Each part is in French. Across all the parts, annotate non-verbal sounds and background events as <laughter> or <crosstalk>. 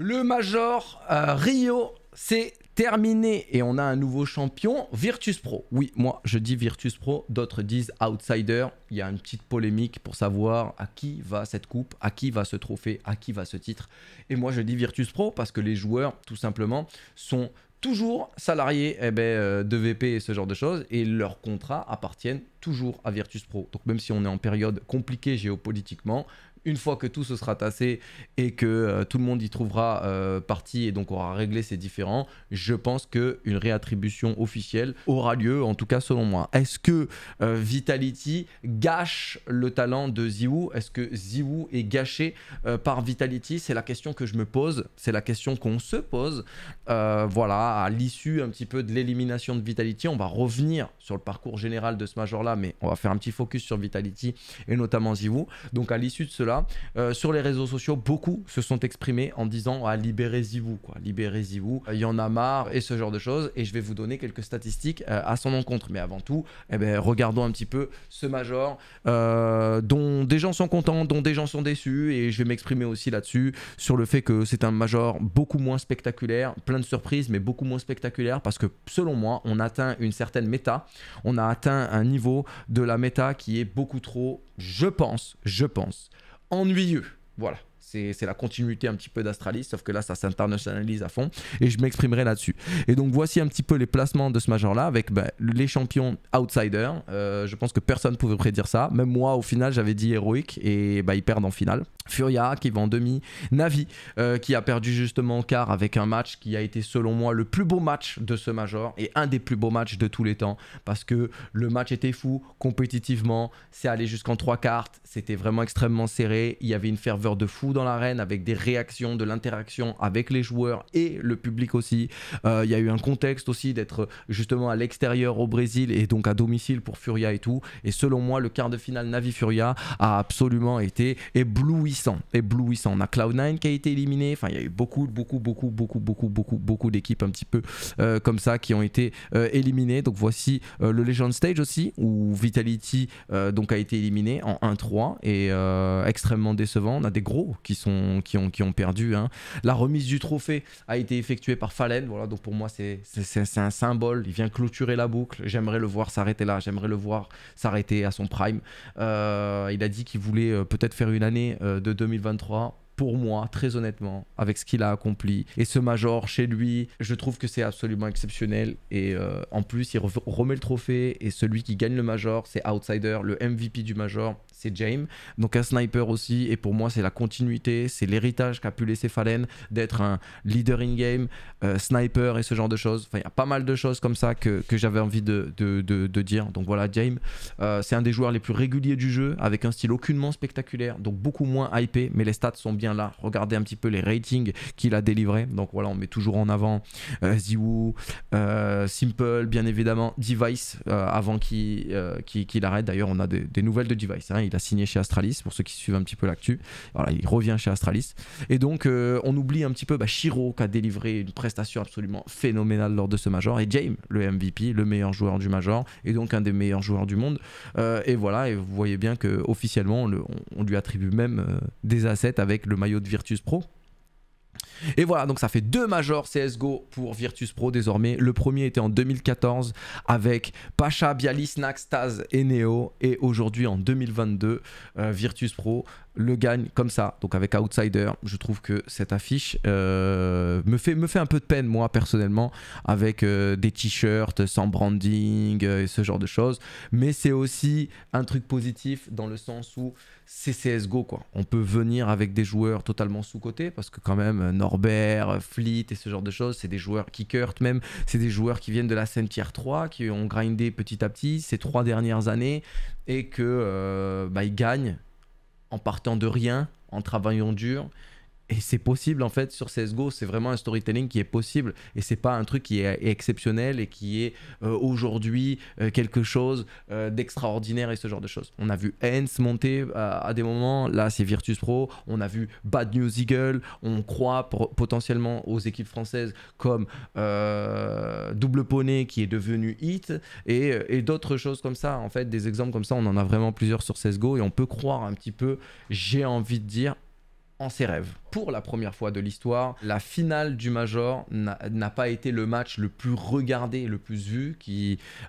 Le Major euh, Rio, c'est terminé et on a un nouveau champion, Virtus Pro. Oui, moi je dis Virtus Pro, d'autres disent Outsider. Il y a une petite polémique pour savoir à qui va cette coupe, à qui va ce trophée, à qui va ce titre. Et moi je dis Virtus Pro parce que les joueurs, tout simplement, sont toujours salariés eh ben, euh, de VP et ce genre de choses, et leurs contrats appartiennent toujours à Virtus Pro. Donc même si on est en période compliquée géopolitiquement, une fois que tout se sera tassé et que euh, tout le monde y trouvera euh, parti partie et donc aura réglé ses différends, je pense qu'une réattribution officielle aura lieu, en tout cas selon moi. Est-ce que euh, Vitality gâche le talent de Ziwu Est-ce que Ziwu est gâché par Vitality C'est la question que je me pose, c'est la question qu'on se pose. voilà, à l'issue un petit peu de l'élimination de Vitality, on va revenir sur le parcours général de ce major-là, mais on va faire un petit focus sur Vitality et notamment Ziwu. Donc à l'issue de cela, euh, sur les réseaux sociaux, beaucoup se sont exprimés en disant ah, libérez-y-vous, quoi, libérez-y-vous, il y en a marre et ce genre de choses. Et je vais vous donner quelques statistiques euh, à son encontre. Mais avant tout, eh ben, regardons un petit peu ce major euh, dont des gens sont contents, dont des gens sont déçus. Et je vais m'exprimer aussi là-dessus sur le fait que c'est un major beaucoup moins spectaculaire, plein de surprises, mais beaucoup moins spectaculaire parce que selon moi, on atteint une certaine méta. On a atteint un niveau de la méta qui est beaucoup trop, je pense, je pense, ennuyeux. Voilà. C'est la continuité un petit peu d'Astralis, sauf que là, ça s'internationalise à fond. Et je m'exprimerai là-dessus. Et donc, voici un petit peu les placements de ce major-là avec ben, les champions outsiders. Euh, je pense que personne ne pouvait prédire ça. Même moi, au final, j'avais dit héroïque et bah, ils perdent en finale. Furia qui va en demi. Navi euh, qui a perdu justement en quart avec un match qui a été, selon moi, le plus beau match de ce major et un des plus beaux matchs de tous les temps parce que le match était fou compétitivement. C'est allé jusqu'en trois cartes. C'était vraiment extrêmement serré. Il y avait une ferveur de fou l'arène avec des réactions, de l'interaction avec les joueurs et le public aussi. Euh, il y a eu un contexte aussi d'être justement à l'extérieur au Brésil et donc à domicile pour Furia et tout. Et selon moi, le quart de finale Navi Furia a absolument été éblouissant. Éblouissant. On a Cloud9 qui a été éliminé. Enfin, il y a eu beaucoup, beaucoup, beaucoup, beaucoup, beaucoup, beaucoup, beaucoup d'équipes un petit peu euh, comme ça qui ont été euh, éliminées. Donc voici le Legend Stage aussi où Vitality donc a été éliminé en 1-3 et extrêmement décevant. On a des gros qui, sont, qui, ont, qui ont perdu. Hein. La remise du trophée a été effectuée par Fallen. Voilà, donc pour moi, c'est un symbole. Il vient clôturer la boucle. J'aimerais le voir s'arrêter là. J'aimerais le voir s'arrêter à son prime. Euh, il a dit qu'il voulait euh, peut-être faire une année euh, de 2023 pour moi, très honnêtement, avec ce qu'il a accompli. Et ce major, chez lui, je trouve que c'est absolument exceptionnel. Et euh, en plus, il remet le trophée. Et celui qui gagne le major, c'est Outsider. Le MVP du major, c'est James. Donc un sniper aussi. Et pour moi, c'est la continuité, c'est l'héritage qu'a pu laisser Fallen d'être un leader in-game, euh, sniper et ce genre de choses. Enfin, il y a pas mal de choses comme ça que, j'avais envie de, dire. Donc voilà, James, euh, c'est un des joueurs les plus réguliers du jeu, avec un style aucunement spectaculaire, donc beaucoup moins hypé, mais les stats sont bien là. Regardez un petit peu les ratings qu'il a délivrés. Donc voilà, on met toujours en avant euh, Ziwoo, euh, Simple, bien évidemment, Device, euh, avant euh, qu'il arrête. D'ailleurs, on a des, nouvelles de Device. Hein. Il a signé chez Astralis, pour ceux qui suivent un petit peu l'actu. Voilà, il revient chez Astralis. Et donc, on oublie un petit peu bah, Shiro, qui a délivré une prestation absolument phénoménale lors de ce Major. Et James, le MVP, le meilleur joueur du Major, et donc un des meilleurs joueurs du monde. et voilà, et vous voyez bien que officiellement, on lui attribue même des assets avec le maillot de Virtus Pro. Et voilà, donc ça fait deux majors CSGO pour Virtus Pro désormais. Le premier était en 2014 avec Pacha, Bialis, Taz et Neo. Et aujourd'hui, en 2022, euh, Virtus Pro le gagne comme ça, donc avec Outsider. Je trouve que cette affiche euh, me, fait, me fait un peu de peine, moi, personnellement, avec euh, des t-shirts sans branding et ce genre de choses. Mais c'est aussi un truc positif dans le sens où c'est CSGO, quoi. On peut venir avec des joueurs totalement sous-cotés parce que quand même, normalement Norbert, Flit et ce genre de choses. C'est des joueurs qui même, c'est des joueurs qui viennent de la scène tier 3, qui ont grindé petit à petit ces trois dernières années et que euh, bah, gagnent en partant de rien, en travaillant dur et c'est possible en fait sur CSGO, c'est vraiment un storytelling qui est possible et c'est pas un truc qui est, exceptionnel et qui est euh, aujourd'hui euh, quelque chose euh, d'extraordinaire et ce genre de choses. On a vu Hens monter à des moments, là c'est Virtus Pro, on a vu Bad News Eagle, on croit potentiellement aux équipes françaises comme Double Poney qui est devenu Hit et, et d'autres choses comme ça. En fait, des exemples comme ça, on en a vraiment plusieurs sur CSGO et on peut croire un petit peu, j'ai envie de dire, en ses rêves. Pour la première fois de l'histoire, la finale du Major n'a pas été le match le plus regardé, le plus vu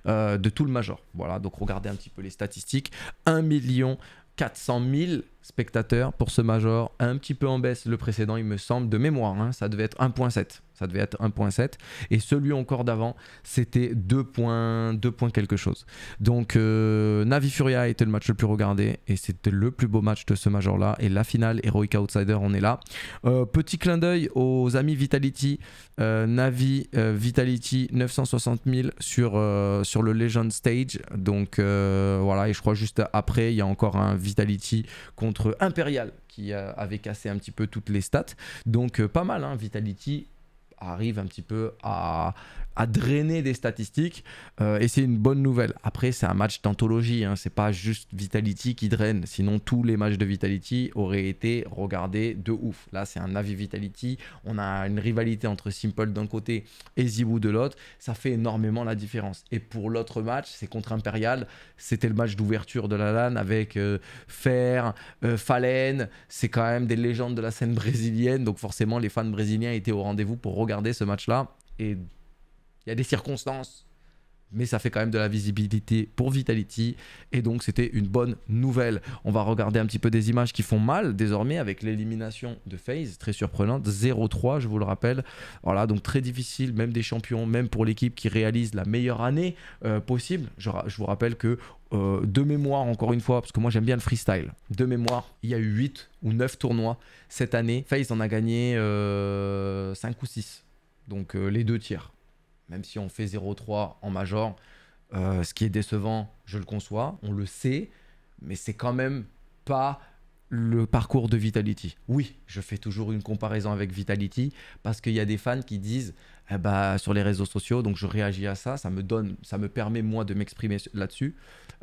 euh, de tout le Major. Voilà, donc regardez un petit peu les statistiques. 1 million 400 000 spectateurs pour ce Major, un petit peu en baisse le précédent, il me semble, de mémoire. Hein. ça devait être 1.7 ça devait être 1.7. Et celui encore d'avant, c'était 2 points, quelque chose. Donc euh, Navi Furia était le match le plus regardé et c'était le plus beau match de ce major-là. Et la finale, Heroic Outsider, on est là. Euh, petit clin d'œil aux amis Vitality. Euh, Navi Vitality 960 000 sur, sur le Legend Stage. Donc voilà, et je crois juste après, il y a encore un Vitality contre Imperial qui avait cassé un petit peu toutes les stats. Donc pas mal, hein, Vitality arrive un petit peu à à drainer des statistiques euh, et c'est une bonne nouvelle. Après, c'est un match d'anthologie, hein, c'est pas juste Vitality qui draine, sinon tous les matchs de Vitality auraient été regardés de ouf. Là, c'est un avis Vitality, on a une rivalité entre Simple d'un côté et Zibou de l'autre, ça fait énormément la différence. Et pour l'autre match, c'est contre Imperial, c'était le match d'ouverture de la LAN avec euh, Fer, euh, Fallen, c'est quand même des légendes de la scène brésilienne, donc forcément les fans brésiliens étaient au rendez-vous pour regarder ce match-là. Et il y a des circonstances, mais ça fait quand même de la visibilité pour Vitality. Et donc c'était une bonne nouvelle. On va regarder un petit peu des images qui font mal désormais avec l'élimination de FaZe, très surprenante. 0-3, je vous le rappelle. Voilà, donc très difficile, même des champions, même pour l'équipe qui réalise la meilleure année euh, possible. Je, vous rappelle que euh, de mémoire, encore une fois, parce que moi j'aime bien le freestyle, de mémoire, il y a eu 8 ou 9 tournois cette année. FaZe en a gagné 5 euh, ou 6. Donc les deux tiers même si on fait 0-3 en major, euh, ce qui est décevant, je le conçois, on le sait, mais c'est quand même pas le parcours de Vitality. Oui, je fais toujours une comparaison avec Vitality parce qu'il y a des fans qui disent bah, sur les réseaux sociaux, donc je réagis à ça, ça me donne, ça me permet moi de m'exprimer là-dessus.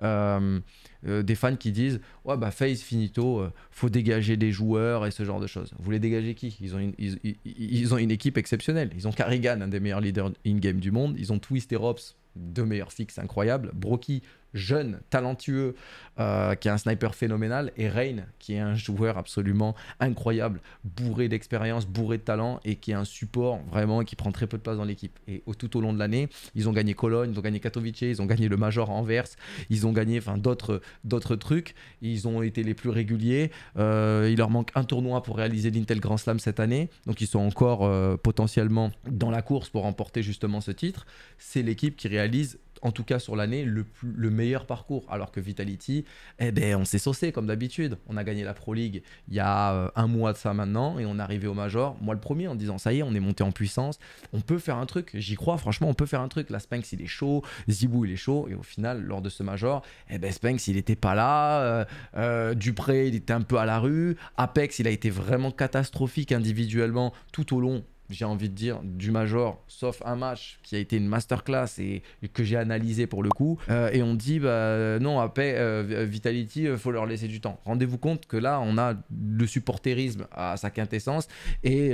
Euh, euh, des fans qui disent ouais bah Face finito, euh, faut dégager des joueurs et ce genre de choses. Vous voulez dégager qui ils ont, une, ils, ont une équipe exceptionnelle. Ils ont Carrigan, un des meilleurs leaders in-game du monde. Ils ont Twist et deux meilleurs fixes incroyables. Brocky, jeune, talentueux, euh, qui est un sniper phénoménal, et Rain, qui est un joueur absolument incroyable, bourré d'expérience, bourré de talent, et qui est un support vraiment qui prend très peu de place dans l'équipe. Et tout au long de l'année, ils ont gagné Cologne, ils ont gagné Katowice, ils ont gagné le Major à Anvers, ils ont gagné d'autres trucs, ils ont été les plus réguliers, euh, il leur manque un tournoi pour réaliser l'Intel Grand Slam cette année, donc ils sont encore euh, potentiellement dans la course pour remporter justement ce titre. C'est l'équipe qui réalise en tout cas sur l'année, le, meilleur parcours. Alors que Vitality, eh ben, on s'est saucé comme d'habitude. On a gagné la Pro League il y a euh, un mois de ça maintenant et on est arrivé au Major, moi le premier, en disant ça y est, on est monté en puissance, on peut faire un truc. J'y crois, franchement, on peut faire un truc. La Spanx, il est chaud, Zibou, il est chaud. Et au final, lors de ce Major, eh ben, il n'était pas là. Euh, euh, Dupré, il était un peu à la rue. Apex, il a été vraiment catastrophique individuellement tout au long j'ai envie de dire, du Major, sauf un match qui a été une masterclass et, que j'ai analysé pour le coup. Euh, et on dit, bah non, après euh, Vitality, euh, faut leur laisser du temps. Rendez-vous compte que là, on a le supporterisme à sa quintessence et,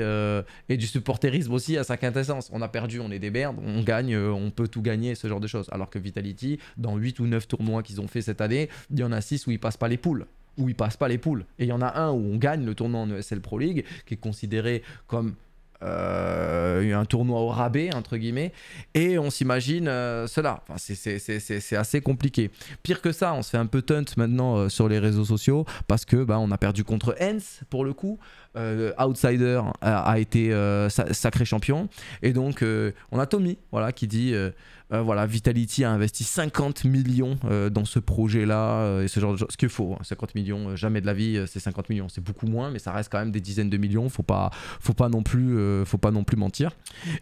et du supporterisme aussi à sa quintessence. On a perdu, on est des merdes, on gagne, on peut tout gagner, ce genre de choses. Alors que Vitality, dans 8 ou 9 tournois qu'ils ont fait cette année, il y en a 6 où ils passent pas les poules où ils passent pas les poules. Et il y en a un où on gagne le tournoi en ESL Pro League, qui est considéré comme euh, un tournoi au rabais, entre guillemets, et on s'imagine euh, cela. c'est assez compliqué. Pire que ça, on se fait un peu tunt maintenant euh, sur les réseaux sociaux parce que bah, on a perdu contre Hens pour le coup. Outsider a, a été sacré champion. Et donc, on a Tommy voilà, qui dit euh, voilà, Vitality a investi 50 millions euh, dans ce projet-là euh, et ce genre de choses. Ce qu'il faut, 50 hein, millions, jamais de la vie, c'est 50 millions. C'est beaucoup moins, mais ça reste quand même des dizaines de millions. Faut pas, faut pas non plus, faut pas non plus mentir.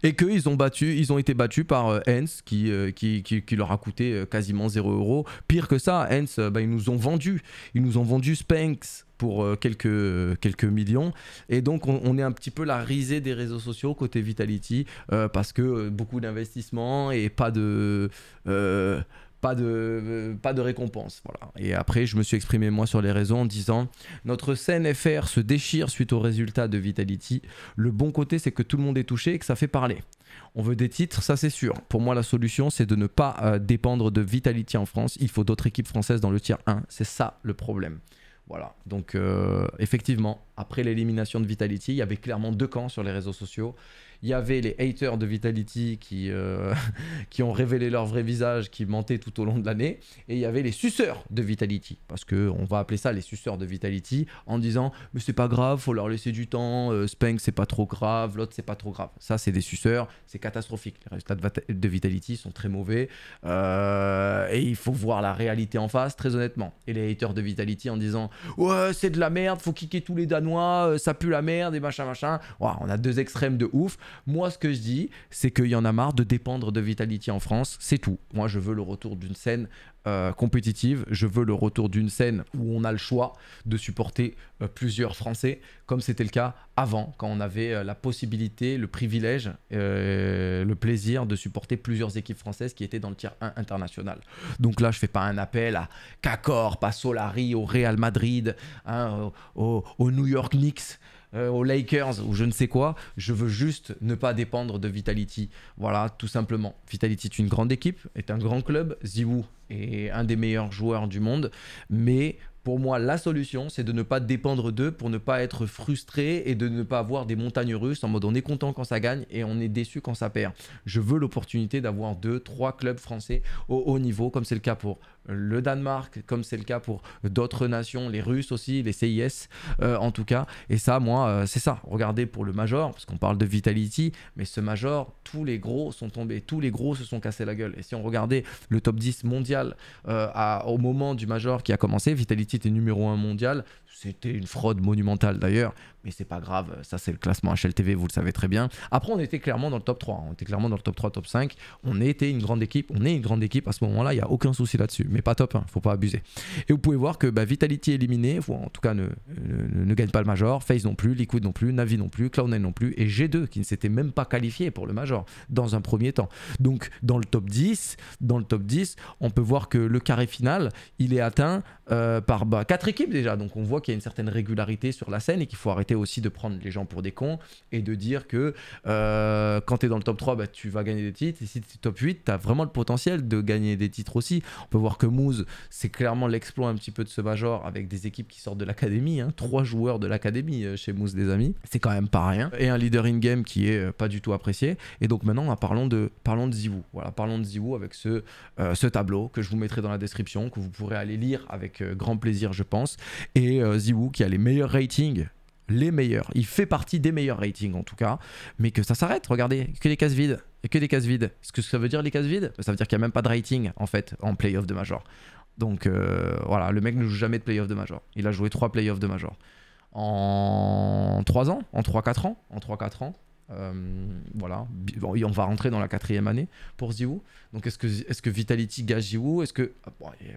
Et qu'ils ont battu, ils ont été battus par Hens qui, qui, leur a coûté quasiment 0 euros. Pire que ça, Hens, bah, ils nous ont vendu, ils nous ont vendu Spanx pour euh, quelques, quelques millions. Et donc, on, est un petit peu la risée des réseaux sociaux côté Vitality euh, parce que euh, beaucoup d'investissements et pas de. pas de, pas de récompense. Voilà. Et après, je me suis exprimé moi sur les réseaux en disant Notre scène FR se déchire suite aux résultats de Vitality. Le bon côté, c'est que tout le monde est touché et que ça fait parler. On veut des titres, ça c'est sûr. Pour moi, la solution, c'est de ne pas dépendre de Vitality en France. Il faut d'autres équipes françaises dans le tier 1. C'est ça le problème. Voilà. Donc, euh, effectivement, après l'élimination de Vitality, il y avait clairement deux camps sur les réseaux sociaux. Il y avait les haters de Vitality qui, euh, <laughs> qui ont révélé leur vrai visage, qui mentaient tout au long de l'année. Et il y avait les suceurs de Vitality. Parce qu'on va appeler ça les suceurs de Vitality en disant Mais c'est pas grave, faut leur laisser du temps. Euh, Spank c'est pas trop grave. L'autre, c'est pas trop grave. Ça, c'est des suceurs. C'est catastrophique. Les résultats de, Vitality sont très mauvais. Euh, et il faut voir la réalité en face, très honnêtement. Et les haters de Vitality en disant Ouais, c'est de la merde, faut kicker tous les Danois, ça pue la merde et machin, machin. on a deux extrêmes de ouf. Moi, ce que je dis, c'est qu'il y en a marre de dépendre de Vitality en France. C'est tout. Moi, je veux le retour d'une scène euh, compétitive. Je veux le retour d'une scène où on a le choix de supporter euh, plusieurs Français, comme c'était le cas avant, quand on avait euh, la possibilité, le privilège, le plaisir de supporter plusieurs équipes françaises qui étaient dans le tier 1 international. Donc là, je fais pas un appel à Cacor, pas Solari, au Real Madrid, hein, au New York Knicks. Euh, aux Lakers ou je ne sais quoi. Je veux juste ne pas dépendre de Vitality. Voilà, tout simplement. Vitality est une grande équipe, est un grand club. Ziwoo est un des meilleurs joueurs du monde. Mais pour moi, la solution, c'est de ne pas dépendre d'eux pour ne pas être frustré et de ne pas avoir des montagnes russes en mode on est content quand ça gagne et on est déçu quand ça perd. Je veux l'opportunité d'avoir deux, trois clubs français au haut niveau, comme c'est le cas pour le Danemark, comme c'est le cas pour d'autres nations, les Russes aussi, les CIS euh, en tout cas. Et ça, moi, euh, c'est ça. Regardez pour le Major, parce qu'on parle de Vitality, mais ce Major, tous les gros sont tombés, tous les gros se sont cassés la gueule. Et si on regardait le top 10 mondial euh, au moment du Major qui a commencé, Vitality était numéro un mondial. C'était une fraude monumentale d'ailleurs mais c'est pas grave, ça c'est le classement HLTV, vous le savez très bien. Après, on était clairement dans le top 3, hein. on était clairement dans le top 3, top 5. On était une grande équipe, on est une grande équipe à ce moment-là, il n'y a aucun souci là-dessus, mais pas top faut pas abuser. Et vous pouvez voir que bah, Vitality est éliminé, ou en tout cas ne, ne, gagne pas le Major, FaZe non plus, Liquid non plus, Navi non plus, Cloud9 non plus, et G2 qui ne s'était même pas qualifié pour le Major dans un premier temps. Donc dans le top 10, dans le top 10, on peut voir que le carré final, il est atteint euh, par bah, quatre 4 équipes déjà, donc on voit qu'il y a une certaine régularité sur la scène et qu'il faut arrêter aussi de prendre les gens pour des cons et de dire que euh, quand tu es dans le top 3, bah, tu vas gagner des titres. Et si tu es top 8, tu as vraiment le potentiel de gagner des titres aussi. On peut voir que Moose, c'est clairement l'exploit un petit peu de ce major avec des équipes qui sortent de l'académie. Hein. Trois joueurs de l'académie euh, chez Moose, des amis. C'est quand même pas rien. Et un leader in-game qui est euh, pas du tout apprécié. Et donc maintenant, bah, parlons de, parlons de Ziwoo. Voilà, parlons de Ziwoo avec ce, ce tableau que je vous mettrai dans la description, que vous pourrez aller lire avec grand plaisir, je pense. Et ZywOo qui a les meilleurs ratings les meilleurs. Il fait partie des meilleurs ratings en tout cas. Mais que ça s'arrête, regardez, que des cases vides. Que des cases vides. ce que ça veut dire les cases vides bah, Ça veut dire qu'il n'y a même pas de rating en fait en playoff de Major. Donc euh, voilà, le mec ne joue jamais de playoff de Major. Il a joué 3 playoffs de Major. En 3 ans En 3-4 ans En 3-4 ans euh, voilà, on va rentrer dans la quatrième année pour Ziwoo. Donc est-ce que, est que Vitality gage Ziwoo Est-ce que... Ah,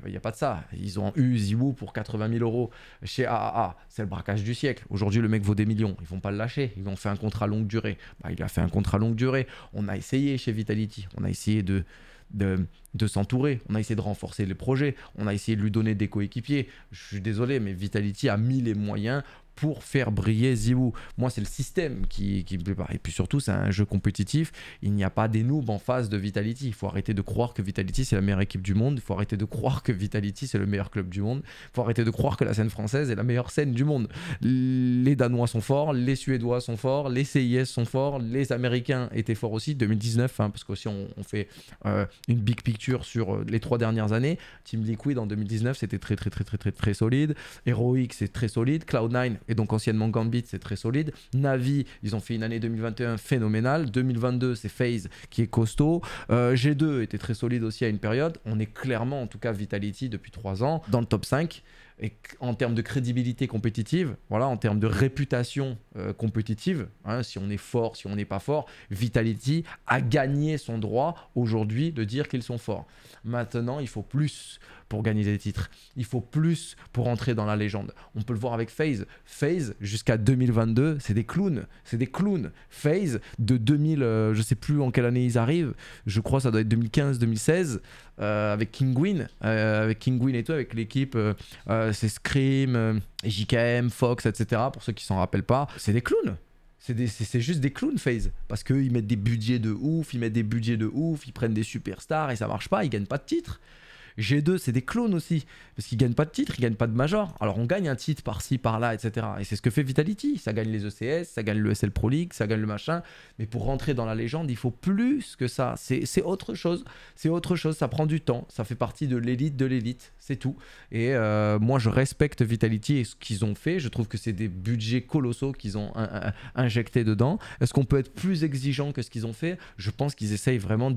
il n'y a, pas de ça. Ils ont eu Ziwoo pour 80 000 euros chez AAA. C'est le braquage du siècle. Aujourd'hui, le mec vaut des millions. Ils ne vont pas le lâcher. Ils ont fait un contrat longue durée. Bah, il a fait un contrat longue durée. On a essayé chez Vitality. On a essayé de, de, de s'entourer. On a essayé de renforcer les projets. On a essayé de lui donner des coéquipiers. Je suis désolé, mais Vitality a mis les moyens pour faire briller Ziwoo. Moi, c'est le système qui, me plaît Et puis surtout, c'est un jeu compétitif. Il n'y a pas des noobs en face de Vitality. Il faut arrêter de croire que Vitality, c'est la meilleure équipe du monde. Il faut arrêter de croire que Vitality, c'est le meilleur club du monde. Il faut arrêter de croire que la scène française est la meilleure scène du monde. Les Danois sont forts, les Suédois sont forts, les CIS sont forts, les Américains étaient forts aussi. 2019, hein, parce qu'aussi on, on fait euh, une big picture sur euh, les trois dernières années. Team Liquid en 2019, c'était très, très, très, très, très, très solide. Heroic, c'est très solide. Cloud9, et donc anciennement Gambit, c'est très solide. Navi, ils ont fait une année 2021 phénoménale. 2022, c'est FaZe qui est costaud. Euh, G2 était très solide aussi à une période. On est clairement, en tout cas, Vitality depuis trois ans, dans le top 5. Et en termes de crédibilité compétitive, voilà, en termes de réputation euh, compétitive, hein, si on est fort, si on n'est pas fort, Vitality a gagné son droit aujourd'hui de dire qu'ils sont forts. Maintenant, il faut plus pour gagner des titres. Il faut plus pour entrer dans la légende. On peut le voir avec FaZe. FaZe, jusqu'à 2022, c'est des clowns. C'est des clowns. FaZe, de 2000, euh, je sais plus en quelle année ils arrivent, je crois ça doit être 2015, 2016, euh, avec King Win, euh, avec King Win et tout, avec l'équipe, c'est Scream, JKM, Fox, etc. Pour ceux qui s'en rappellent pas, c'est des clowns. C'est juste des clowns phase. Parce qu'ils ils mettent des budgets de ouf, ils mettent des budgets de ouf, ils prennent des superstars et ça marche pas, ils gagnent pas de titres G2, c'est des clones aussi. Parce qu'ils gagnent pas de titre, ils gagnent pas de major. Alors on gagne un titre par-ci, par-là, etc. Et c'est ce que fait Vitality. Ça gagne les ECS, ça gagne le SL Pro League, ça gagne le machin. Mais pour rentrer dans la légende, il faut plus que ça. C'est autre chose. C'est autre chose. Ça prend du temps. Ça fait partie de l'élite de l'élite. C'est tout. Et euh, moi, je respecte Vitality et ce qu'ils ont fait. Je trouve que c'est des budgets colossaux qu'ils ont injectés dedans. Est-ce qu'on peut être plus exigeant que ce qu'ils ont fait Je pense qu'ils essayent vraiment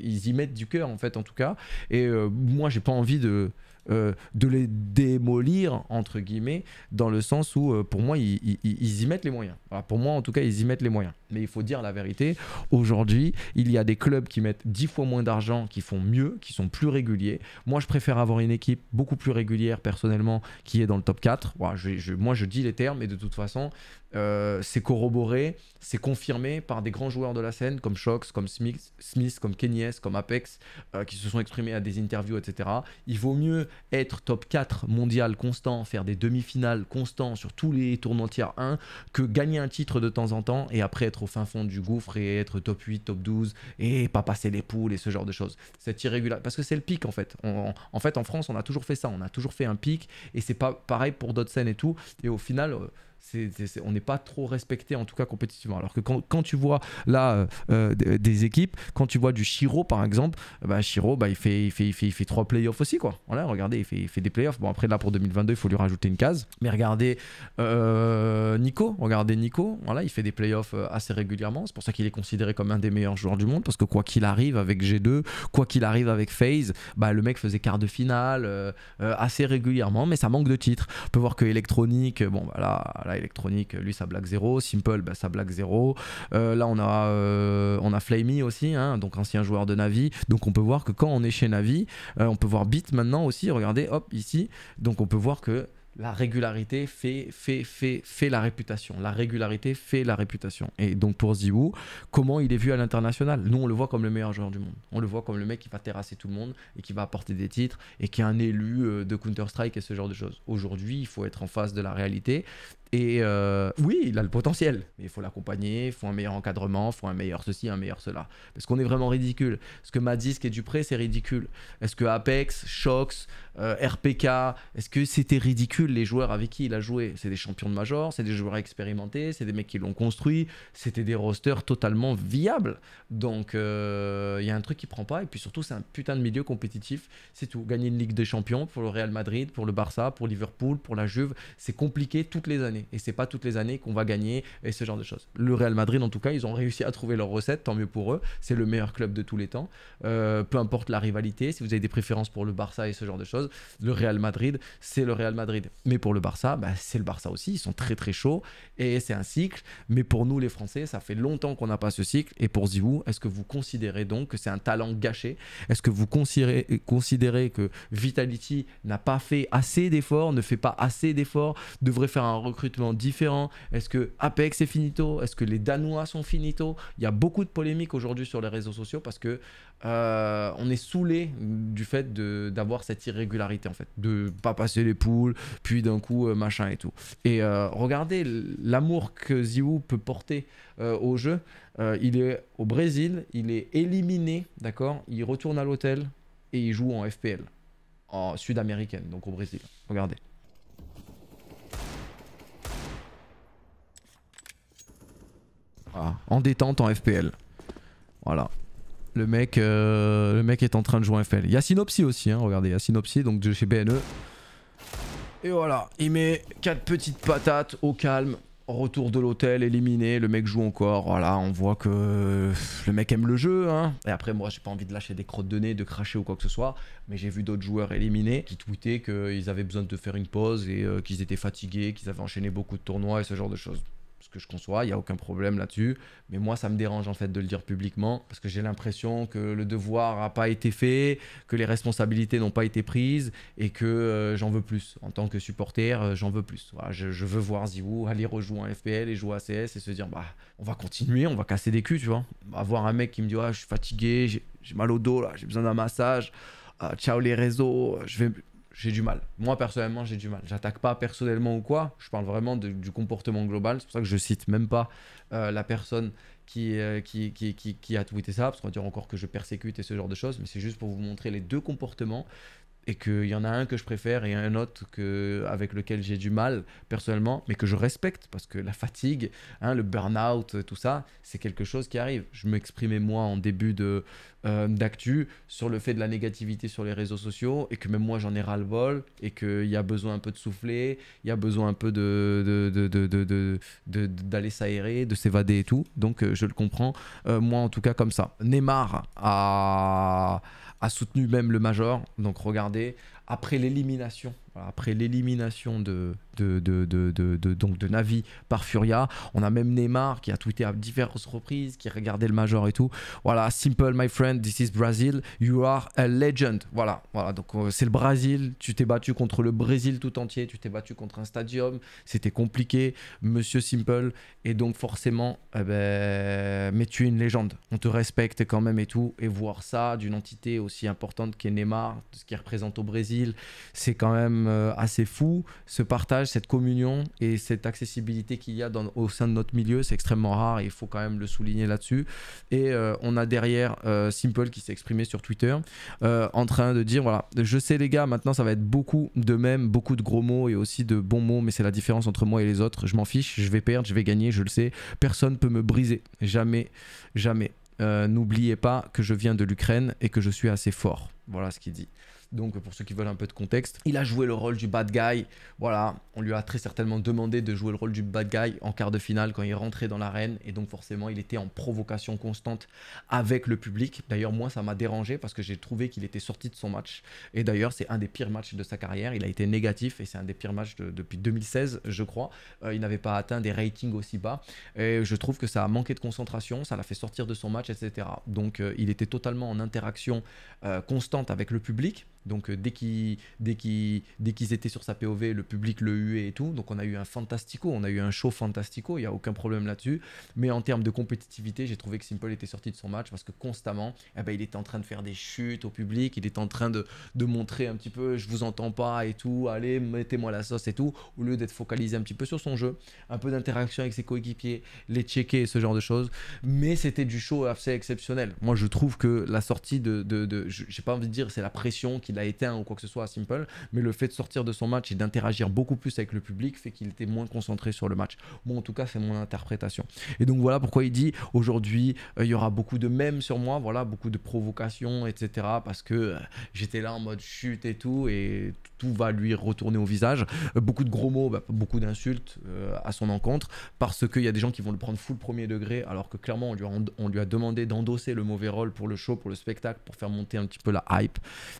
ils y mettent du cœur en fait en tout cas. Et euh, moi j'ai pas envie de euh, de les démolir, entre guillemets, dans le sens où, euh, pour moi, ils, ils, ils, y mettent les moyens. pour moi, en tout cas, ils y mettent les moyens. Mais il faut dire la vérité, aujourd'hui, il y a des clubs qui mettent 10 fois moins d'argent, qui font mieux, qui sont plus réguliers. Moi, je préfère avoir une équipe beaucoup plus régulière, personnellement, qui est dans le top 4. Voilà, je, moi, je dis les termes, mais de toute façon, euh, c'est corroboré, c'est confirmé par des grands joueurs de la scène comme Shox, comme Smith, Smith comme Kenyes, comme Apex, qui se sont exprimés à des interviews, etc. Il vaut mieux être top 4 mondial constant, faire des demi-finales constants sur tous les tournois tiers 1, que gagner un titre de temps en temps et après être au fin fond du gouffre et être top 8, top 12 et pas passer les poules et ce genre de choses. C'est irrégulier parce que c'est le pic en fait. en fait, en France, on a toujours fait ça, on a toujours fait un pic et c'est pas pareil pour d'autres scènes et tout. Et au final, euh, on n'est pas trop respecté, en tout cas compétitivement. Alors que quand, tu vois là euh, euh, des, équipes, quand tu vois du Shiro par exemple, bah, eh Shiro ben, bah, il, fait, il, fait, il, trois playoffs aussi. Quoi. Voilà, regardez, il fait, des playoffs. Bon, après là pour 2022, il faut lui rajouter une case. Mais regardez euh, Nico, regardez Nico, voilà, il fait des playoffs assez régulièrement. C'est pour ça qu'il est considéré comme un des meilleurs joueurs du monde parce que quoi qu'il arrive avec G2, quoi qu'il arrive avec FaZe, bah, le mec faisait quart de finale assez régulièrement, mais ça manque de titres. On peut voir que électronique, bon, voilà bah, électronique, lui, ça blague 0. Simple, bah, ça blague 0. Euh, là, on a, euh, on a Flamey aussi, hein, donc ancien joueur de Navi. Donc, on peut voir que quand on est chez Navi, euh, on peut voir Bit maintenant aussi. Regardez, hop, ici. Donc, on peut voir que la régularité fait, fait, fait, fait la réputation. La régularité fait la réputation. Et donc pour ZywOo, comment il est vu à l'international Nous, on le voit comme le meilleur joueur du monde. On le voit comme le mec qui va terrasser tout le monde et qui va apporter des titres et qui est un élu euh, de Counter-Strike et ce genre de choses. Aujourd'hui, il faut être en face de la réalité. Et euh, oui, il a le potentiel, mais il faut l'accompagner, il faut un meilleur encadrement, il faut un meilleur ceci, un meilleur cela. Parce qu'on est vraiment ridicule. Ce que Madisque et Dupré, c'est ridicule. Est-ce que Apex, Shox, euh, RPK, est-ce que c'était ridicule les joueurs avec qui il a joué, c'est des champions de major, c'est des joueurs expérimentés, c'est des mecs qui l'ont construit, c'était des rosters totalement viables. Donc il euh, y a un truc qui prend pas, et puis surtout c'est un putain de milieu compétitif, c'est tout. Gagner une Ligue des Champions pour le Real Madrid, pour le Barça, pour Liverpool, pour la Juve, c'est compliqué toutes les années, et c'est pas toutes les années qu'on va gagner et ce genre de choses. Le Real Madrid en tout cas, ils ont réussi à trouver leur recette, tant mieux pour eux, c'est le meilleur club de tous les temps, euh, peu importe la rivalité, si vous avez des préférences pour le Barça et ce genre de choses, le Real Madrid, c'est le Real Madrid. Mais pour le Barça, bah, c'est le Barça aussi. Ils sont très très chauds et c'est un cycle. Mais pour nous, les Français, ça fait longtemps qu'on n'a pas ce cycle. Et pour vous est-ce que vous considérez donc que c'est un talent gâché Est-ce que vous considérez, que Vitality n'a pas fait assez d'efforts, ne fait pas assez d'efforts, devrait faire un recrutement différent Est-ce que Apex est finito Est-ce que les Danois sont finito Il y a beaucoup de polémiques aujourd'hui sur les réseaux sociaux parce que euh, on est saoulé du fait d'avoir cette irrégularité en fait, de pas passer les poules puis d'un coup, euh, machin et tout. Et euh, regardez l'amour que Ziou peut porter euh, au jeu. il est au Brésil, il est éliminé, d'accord Il retourne à l'hôtel et il joue en FPL, en sud-américaine, donc au Brésil. Regardez. Ah, en détente en FPL. Voilà. Le mec, le mec est en train de jouer en FPL. Il y a Synopsy aussi, hein, regardez. Il y a donc de chez BNE. Et voilà, il met 4 petites patates au calme. Retour de l'hôtel, éliminé, le mec joue encore, voilà, on voit que le mec aime le jeu, hein. Et après, moi, j'ai pas envie de lâcher des crottes de nez, de cracher ou quoi que ce soit, mais j'ai vu d'autres joueurs éliminés qui tweetaient qu'ils avaient besoin de faire une pause et euh, qu'ils étaient fatigués, qu'ils avaient enchaîné beaucoup de tournois et ce genre de choses que je conçois, il n'y a aucun problème là-dessus. Mais moi, ça me dérange en fait de le dire publiquement parce que j'ai l'impression que le devoir n'a pas été fait, que les responsabilités n'ont pas été prises et que euh, j'en veux plus. En tant que supporter, euh, j'en veux plus. je, veux voir Zivou aller rejouer en FPL et jouer à CS et se dire bah on va continuer, on va casser des culs, tu vois. Avoir un mec qui me dit ah, je suis fatigué, j'ai mal au dos là, j'ai besoin d'un massage. Ah, ciao les réseaux, je vais, j'ai du mal. Moi, personnellement, j'ai du mal. J'attaque pas personnellement ou quoi. Je parle vraiment du comportement global. C'est pour ça que je cite même pas euh, la personne euh, qui, qui, qui, qui, a tweeté ça, parce qu'on va dire encore que je persécute et ce genre de choses. Mais c'est juste pour vous montrer les deux comportements et qu'il y en a un que je préfère et un autre que, avec lequel j'ai du mal personnellement, mais que je respecte parce que la fatigue, hein, le burn-out, tout ça, c'est quelque chose qui arrive. Je m'exprimais moi en début de euh, d'actu sur le fait de la négativité sur les réseaux sociaux et que même moi j'en ai ras-le-bol et qu'il y a besoin un peu de souffler, il y a besoin un peu de, de, d'aller s'aérer, de s'évader et tout. Donc euh, je le comprends, euh, moi en tout cas comme ça. Neymar a a soutenu même le Major. Donc regardez, après l'élimination, après l'élimination de, donc de Navi par Furia. On a même Neymar qui a tweeté à diverses reprises, qui regardait le Major et tout. Voilà, simple, my friend, this is Brazil, you are a legend. Voilà, voilà. Donc euh, c'est le Brésil, tu t'es battu contre le Brésil tout entier, tu t'es battu contre un stadium, c'était compliqué, monsieur Simple. Et donc forcément, eh ben, mais tu es une légende, on te respecte quand même et tout. Et voir ça d'une entité aussi importante qu'est Neymar, ce qui représente au Brésil c'est quand même euh, assez fou. Ce partage, cette communion et cette accessibilité qu'il y a au sein de notre milieu, c'est extrêmement rare. et Il faut quand même le souligner là-dessus. Et euh, on a derrière euh, Simple qui s'est exprimé sur Twitter en train de dire voilà, je sais les gars, maintenant ça va être beaucoup de même, beaucoup de gros mots et aussi de bons mots, mais c'est la différence entre moi et les autres. Je m'en fiche, je vais perdre, je vais gagner, je le sais. Personne peut me briser. Jamais, jamais. n'oubliez pas que je viens de l'Ukraine et que je suis assez fort. Voilà ce qu'il dit. Donc pour ceux qui veulent un peu de contexte, il a joué le rôle du bad guy. Voilà, on lui a très certainement demandé de jouer le rôle du bad guy en quart de finale quand il rentrait dans l'arène. Et donc forcément, il était en provocation constante avec le public. D'ailleurs, moi, ça m'a dérangé parce que j'ai trouvé qu'il était sorti de son match. Et d'ailleurs, c'est un des pires matchs de sa carrière. Il a été négatif et c'est un des pires matchs depuis 2016, je crois. Euh, il n'avait pas atteint des ratings aussi bas. Et je trouve que ça a manqué de concentration, ça l'a fait sortir de son match, etc. Donc euh, il était totalement en interaction euh, constante avec le public donc euh, dès qu'ils étaient sur sa POV, le public le huait et tout. Donc on a eu un fantastico, on a eu un show fantastico, il y a aucun problème là-dessus. Mais en termes de compétitivité, j'ai trouvé que Simple était sorti de son match parce que constamment, eh ben, il était en train de faire des chutes au public, il était en train de, montrer un petit peu je vous entends pas et tout, allez, mettez-moi la sauce et tout, au lieu d'être focalisé un petit peu sur son jeu, un peu d'interaction avec ses coéquipiers, les checker et ce genre de choses. Mais c'était du show assez exceptionnel. Moi je trouve que la sortie de. de, de pas envie de dire c'est la pression qui qu'il a été un hein, ou quoi que ce soit Simple, mais le fait de sortir de son match et d'interagir beaucoup plus avec le public fait qu'il était moins concentré sur le match. Moi, bon, en tout cas, c'est mon interprétation. Et donc voilà pourquoi il dit aujourd'hui, euh, il y aura beaucoup de mèmes sur moi, voilà, beaucoup de provocations, etc. Parce que euh, j'étais là en mode chute et tout, et tout va lui retourner au visage. Euh, beaucoup de gros mots, bah, beaucoup d'insultes à son encontre, parce qu'il y a des gens qui vont le prendre full premier degré, alors que clairement, on lui a, on lui a demandé d'endosser le mauvais rôle pour le show, pour le spectacle, pour faire monter un petit peu la hype,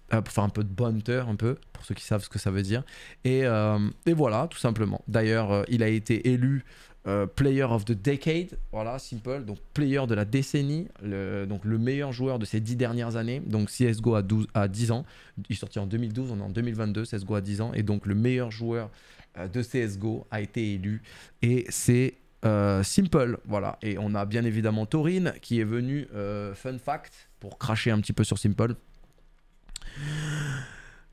pour un peu de banter un peu pour ceux qui savent ce que ça veut dire et, euh, voilà tout simplement d'ailleurs euh, il a été élu euh, player of the decade voilà simple donc player de la décennie le, donc le meilleur joueur de ces dix dernières années donc CSGO à, 12, à 10 ans il sortit sorti en 2012 on est en 2022 CSGO à 10 ans et donc le meilleur joueur de CSGO a été élu et c'est simple, voilà. Et on a bien évidemment Taurine qui est venu, fun fact, pour cracher un petit peu sur Simple.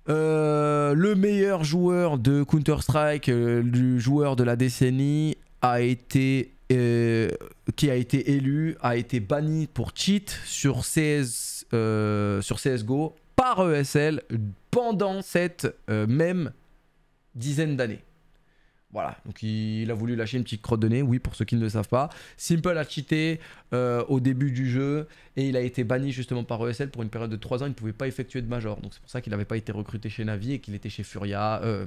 Euh, le meilleur joueur de Counter-Strike, Le euh, joueur de la décennie, a été, euh, qui a été élu, a été banni pour cheat sur, CS, sur CSGO par ESL pendant cette même dizaine d'années. Voilà, donc il a voulu lâcher une petite crotte de nez, oui, pour ceux qui ne le savent pas. Simple a cheaté euh, au début du jeu et il a été banni justement par ESL pour une période de 3 ans, il ne pouvait pas effectuer de major. Donc c'est pour ça qu'il n'avait pas été recruté chez Navi et qu'il était chez Furia, euh,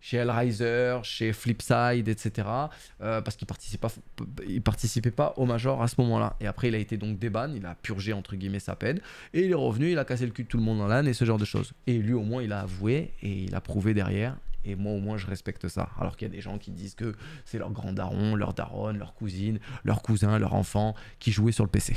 chez Hellraiser, chez Flipside, etc. Euh, parce qu'il participait, participait pas au Major à ce moment-là. Et après, il a été donc déban, il a purgé entre guillemets sa peine, et il est revenu, il a cassé le cul de tout le monde en l'âne et ce genre de choses. Et lui, au moins, il a avoué et il a prouvé derrière, et moi, au moins, je respecte ça. Alors qu'il y a des gens qui disent que c'est leur grand daron, leur daronne, leur cousine, leur cousin, leur enfant qui jouait sur le PC.